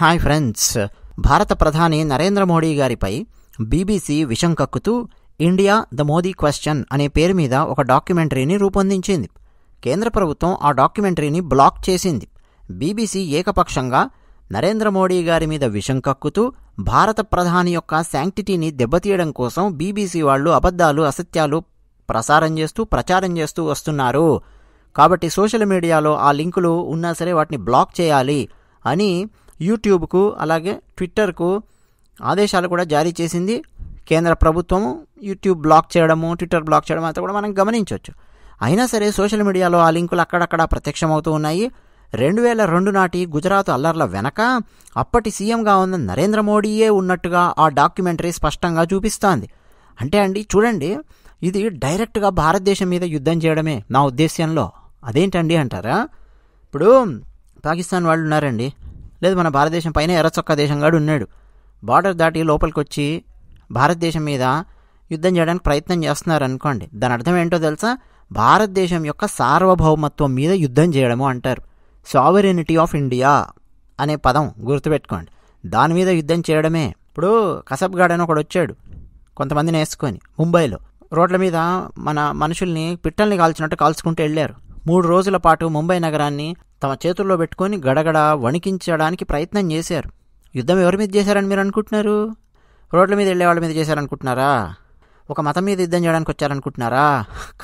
hi friends భారత ప్రధాని నరేంద్ర మోడీ గారిపై బీబీసీ విషం కక్కుతూ ఇండియా ద మోదీ క్వశ్చన్ అనే పేరు మీద ఒక డాక్యుమెంటరీని రూపొందించింది కేంద్ర ప్రభుత్వం ఆ డాక్యుమెంటరీని బ్లాక్ చేసింది బీబీసీ ఏకపక్షంగా నరేంద్ర మోడీ గారి మీద విషం కక్కుతూ భారత ప్రధాని యొక్క శాంక్టిటీని దెబ్బతీయడం కోసం బీబీసీ వాళ్ళు అబద్ధాలు అసత్యాలు ప్రసారం చేస్తూ ప్రచారం చేస్తూ వస్తున్నారు కాబట్టి సోషల్ మీడియాలో ఆ లింకులు ఉన్నా సరే వాటిని బ్లాక్ చేయాలి అని యూట్యూబ్కు అలాగే ట్విట్టర్కు ఆదేశాలు కూడా జారీ చేసింది కేంద్ర ప్రభుత్వము యూట్యూబ్ బ్లాక్ చేయడము ట్విట్టర్ బ్లాక్ చేయడం అంతా కూడా మనం గమనించవచ్చు అయినా సరే సోషల్ మీడియాలో ఆ లింకులు అక్కడక్కడ ప్రత్యక్షమవుతూ ఉన్నాయి రెండు వేల రెండు నాటి గుజరాత్ అల్లర్ల వెనక అప్పటి సీఎంగా ఉన్న నరేంద్ర మోడీయే ఉన్నట్టుగా ఆ డాక్యుమెంటరీ స్పష్టంగా చూపిస్తోంది అంటే అండి చూడండి ఇది డైరెక్ట్గా భారతదేశం మీద యుద్ధం చేయడమే నా ఉద్దేశ్యంలో అదేంటండి అంటారా ఇప్పుడు పాకిస్తాన్ వాళ్ళు ఉన్నారండి లేదు మన భారతదేశం పైన ఎర్రచొక్క దేశంగాడు ఉన్నాడు బార్డర్ దాటి లోపలికి వచ్చి భారతదేశం మీద యుద్ధం చేయడానికి ప్రయత్నం చేస్తున్నారు అనుకోండి దాని అర్థం ఏంటో తెలుసా భారతదేశం యొక్క సార్వభౌమత్వం మీద యుద్ధం చేయడము అంటారు సావరినిటీ ఆఫ్ ఇండియా అనే పదం గుర్తుపెట్టుకోండి దాని మీద యుద్ధం చేయడమే ఇప్పుడు కసబ్గాడ్ అని ఒకడు వచ్చాడు కొంతమందిని వేసుకొని ముంబైలో రోడ్ల మీద మన మనుషుల్ని పిట్టల్ని కాల్చినట్టు కాల్చుకుంటూ వెళ్ళారు మూడు రోజుల పాటు ముంబై నగరాన్ని తమ చేతుల్లో పెట్టుకొని గడగడ వణికించడానికి ప్రయత్నం చేశారు యుద్ధం ఎవరి మీద చేశారని మీరు అనుకుంటున్నారు రోడ్ల మీద వెళ్ళే వాళ్ళ మీద చేశారనుకుంటున్నారా ఒక మతం మీద యుద్ధం చేయడానికి వచ్చారనుకుంటున్నారా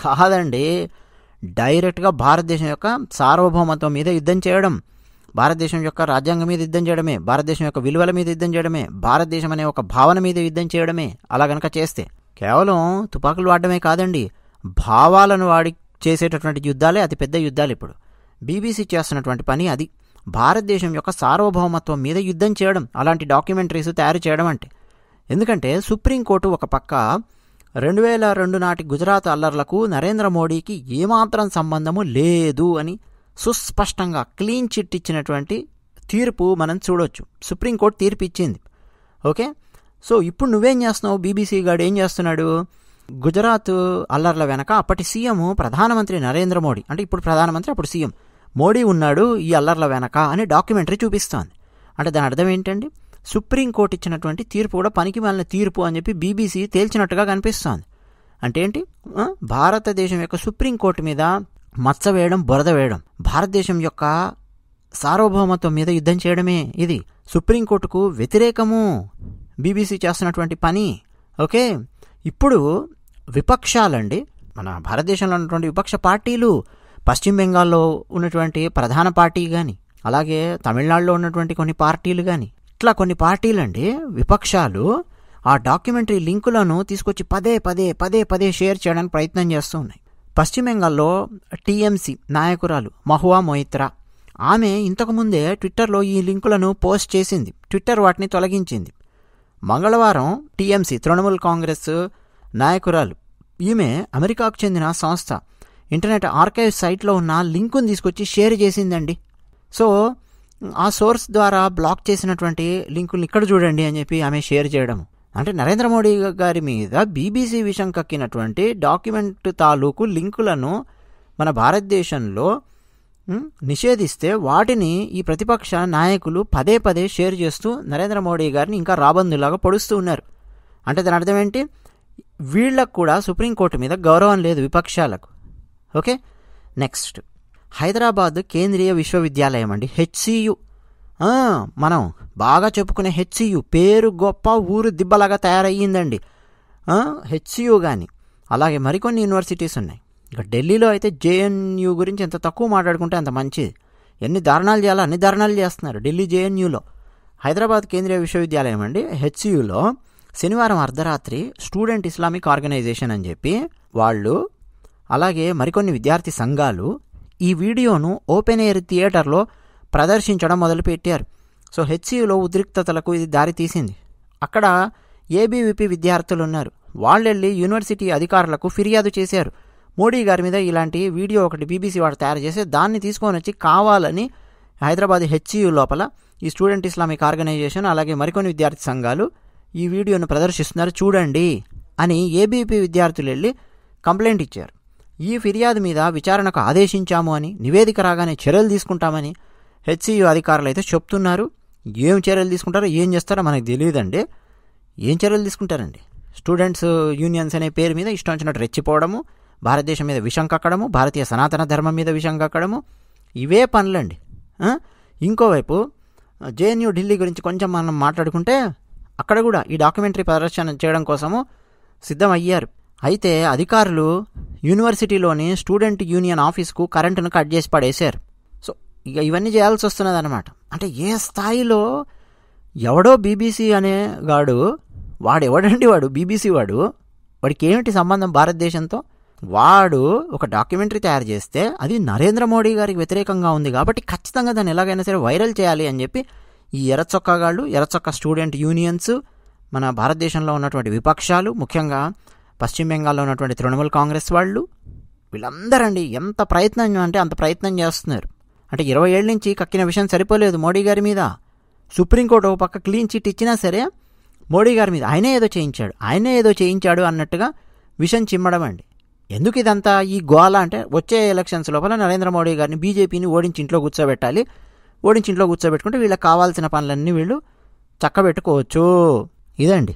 కాదండి డైరెక్ట్గా భారతదేశం యొక్క సార్వభౌమత్వం మీద యుద్ధం చేయడం భారతదేశం యొక్క రాజ్యాంగం మీద యుద్ధం చేయడమే భారతదేశం యొక్క విలువల మీద యుద్ధం చేయడమే భారతదేశం అనే ఒక భావన మీద యుద్ధం చేయడమే అలా గనక చేస్తే కేవలం తుపాకులు వాడడమే కాదండి భావాలను వాడి చేసేటటువంటి యుద్ధాలే అతిపెద్ద యుద్ధాలు ఇప్పుడు బీబీసీ చేస్తున్నటువంటి పని అది భారతదేశం యొక్క సార్వభౌమత్వం మీద యుద్ధం చేయడం అలాంటి డాక్యుమెంటరీస్ తయారు చేయడం అంటే ఎందుకంటే సుప్రీంకోర్టు ఒక పక్క రెండు వేల రెండు నాటి గుజరాత్ అల్లర్లకు నరేంద్ర మోడీకి ఏమాత్రం సంబంధము లేదు అని సుస్పష్టంగా క్లీన్ చిట్ ఇచ్చినటువంటి తీర్పు మనం చూడొచ్చు సుప్రీంకోర్టు తీర్పు ఇచ్చింది ఓకే సో ఇప్పుడు నువ్వేం చేస్తున్నావు బీబీసీ గాడు ఏం చేస్తున్నాడు గుజరాత్ అల్లర్ల వెనక అప్పటి సీఎం ప్రధానమంత్రి నరేంద్ర మోడీ అంటే ఇప్పుడు ప్రధానమంత్రి అప్పుడు సీఎం మోడీ ఉన్నాడు ఈ అల్లర్ల వెనక అని డాక్యుమెంటరీ చూపిస్తోంది అంటే దాని అర్థం ఏంటండి సుప్రీంకోర్టు ఇచ్చినటువంటి తీర్పు కూడా పనికి మాలిన తీర్పు అని చెప్పి బీబీసీ తేల్చినట్టుగా కనిపిస్తోంది అంటే ఏంటి భారతదేశం యొక్క సుప్రీంకోర్టు మీద మచ్చ వేయడం బురద వేయడం భారతదేశం యొక్క సార్వభౌమత్వం మీద యుద్ధం చేయడమే ఇది సుప్రీంకోర్టుకు వ్యతిరేకము బీబీసీ చేస్తున్నటువంటి పని ఓకే ఇప్పుడు విపక్షాలండి మన భారతదేశంలో ఉన్నటువంటి విపక్ష పార్టీలు పశ్చిమ బెంగాల్లో ఉన్నటువంటి ప్రధాన పార్టీ కానీ అలాగే తమిళనాడులో ఉన్నటువంటి కొన్ని పార్టీలు కానీ ఇట్లా కొన్ని పార్టీలండి విపక్షాలు ఆ డాక్యుమెంటరీ లింకులను తీసుకొచ్చి పదే పదే పదే పదే షేర్ చేయడానికి ప్రయత్నం చేస్తూ ఉన్నాయి పశ్చిమ బెంగాల్లో టీఎంసీ నాయకురాలు మహువా మొయిత్రా ఆమె ఇంతకుముందే ట్విట్టర్లో ఈ లింకులను పోస్ట్ చేసింది ట్విట్టర్ వాటిని తొలగించింది మంగళవారం టీఎంసీ తృణమూల్ కాంగ్రెస్ నాయకురాలు ఈమె అమెరికాకు చెందిన సంస్థ ఇంటర్నెట్ ఆర్కైవ్ సైట్లో ఉన్న లింకును తీసుకొచ్చి షేర్ చేసిందండి సో ఆ సోర్స్ ద్వారా బ్లాక్ చేసినటువంటి లింకులు ఇక్కడ చూడండి అని చెప్పి ఆమె షేర్ చేయడం అంటే నరేంద్ర మోడీ గారి మీద బీబీసీ విషయం కక్కినటువంటి డాక్యుమెంట్ తాలూకు లింకులను మన భారతదేశంలో నిషేధిస్తే వాటిని ఈ ప్రతిపక్ష నాయకులు పదే పదే షేర్ చేస్తూ నరేంద్ర మోడీ గారిని ఇంకా రాబందులాగా పొడుస్తూ ఉన్నారు అంటే దాని అర్థం ఏంటి వీళ్ళకు కూడా సుప్రీంకోర్టు మీద గౌరవం లేదు విపక్షాలకు ఓకే నెక్స్ట్ హైదరాబాద్ కేంద్రీయ విశ్వవిద్యాలయం అండి హెచ్సియు మనం బాగా చెప్పుకునే హెచ్సియు పేరు గొప్ప ఊరు దిబ్బలాగా తయారయ్యిందండి హెచ్సియు కానీ అలాగే మరికొన్ని యూనివర్సిటీస్ ఉన్నాయి ఇక ఢిల్లీలో అయితే జేఎన్యూ గురించి ఎంత తక్కువ మాట్లాడుకుంటే అంత మంచిది ఎన్ని ధారణాలు చేయాలో అన్ని ధారణాలు చేస్తున్నారు ఢిల్లీ జేఎన్యూలో హైదరాబాద్ కేంద్రీయ విశ్వవిద్యాలయం అండి హెచ్సియులో శనివారం అర్ధరాత్రి స్టూడెంట్ ఇస్లామిక్ ఆర్గనైజేషన్ అని చెప్పి వాళ్ళు అలాగే మరికొన్ని విద్యార్థి సంఘాలు ఈ వీడియోను ఓపెన్ ఎయిర్ థియేటర్లో ప్రదర్శించడం మొదలుపెట్టారు సో హెచ్సియులో ఉద్రిక్తతలకు ఇది దారితీసింది అక్కడ ఏబీవీపీ విద్యార్థులు ఉన్నారు వాళ్ళెళ్ళి యూనివర్సిటీ అధికారులకు ఫిర్యాదు చేశారు మోడీ గారి మీద ఇలాంటి వీడియో ఒకటి బీబీసీ వాడు తయారు చేసి దాన్ని తీసుకొని వచ్చి కావాలని హైదరాబాద్ హెచ్ఈయు లోపల ఈ స్టూడెంట్ ఇస్లామిక్ ఆర్గనైజేషన్ అలాగే మరికొన్ని విద్యార్థి సంఘాలు ఈ వీడియోను ప్రదర్శిస్తున్నారు చూడండి అని ఏబీపీ విద్యార్థులు వెళ్ళి కంప్లైంట్ ఇచ్చారు ఈ ఫిర్యాదు మీద విచారణకు ఆదేశించాము అని నివేదిక రాగానే చర్యలు తీసుకుంటామని హెచ్సియు అధికారులు అయితే చెప్తున్నారు ఏం చర్యలు తీసుకుంటారో ఏం చేస్తారో మనకు తెలియదండి ఏం చర్యలు తీసుకుంటారండి స్టూడెంట్స్ యూనియన్స్ అనే పేరు మీద ఇష్టం వచ్చినట్టు రెచ్చిపోవడము భారతదేశం మీద విషం కక్కడము భారతీయ సనాతన ధర్మం మీద విషం కక్కడము ఇవే పనులండి ఇంకోవైపు జేఎన్యూ ఢిల్లీ గురించి కొంచెం మనం మాట్లాడుకుంటే అక్కడ కూడా ఈ డాక్యుమెంటరీ ప్రదర్శన చేయడం కోసము సిద్ధమయ్యారు అయితే అధికారులు యూనివర్సిటీలోని స్టూడెంట్ యూనియన్ ఆఫీస్కు కరెంటును కట్ చేసి పడేశారు సో ఇక ఇవన్నీ చేయాల్సి వస్తున్నది అనమాట అంటే ఏ స్థాయిలో ఎవడో బీబీసీ అనే గాడు వాడు ఎవడండి వాడు బీబీసీ వాడు వాడికి ఏమిటి సంబంధం భారతదేశంతో వాడు ఒక డాక్యుమెంటరీ తయారు చేస్తే అది నరేంద్ర మోడీ గారికి వ్యతిరేకంగా ఉంది కాబట్టి ఖచ్చితంగా దాన్ని ఎలాగైనా సరే వైరల్ చేయాలి అని చెప్పి ఈ ఎర్రచొక్కగాళ్ళు ఎర్రచొక్క స్టూడెంట్ యూనియన్స్ మన భారతదేశంలో ఉన్నటువంటి విపక్షాలు ముఖ్యంగా పశ్చిమ బెంగాల్లో ఉన్నటువంటి తృణమూల్ కాంగ్రెస్ వాళ్ళు వీళ్ళందరండి ఎంత ప్రయత్నం అంటే అంత ప్రయత్నం చేస్తున్నారు అంటే ఇరవై ఏళ్ళ నుంచి కక్కిన విషయం సరిపోలేదు మోడీ గారి మీద సుప్రీంకోర్టు ఒక పక్క క్లీన్ చిట్ ఇచ్చినా సరే మోడీ గారి మీద ఆయనే ఏదో చేయించాడు ఆయనే ఏదో చేయించాడు అన్నట్టుగా విషం చిమ్మడం అండి ఎందుకు ఇదంతా ఈ గోళ అంటే వచ్చే ఎలక్షన్స్ లోపల నరేంద్ర మోడీ గారిని బీజేపీని ఓడించి ఇంట్లో కూర్చోబెట్టాలి ఓడించి ఇంట్లో కూర్చోబెట్టుకుంటే వీళ్ళకి కావాల్సిన పనులన్నీ వీళ్ళు చక్కబెట్టుకోవచ్చు ఇదండి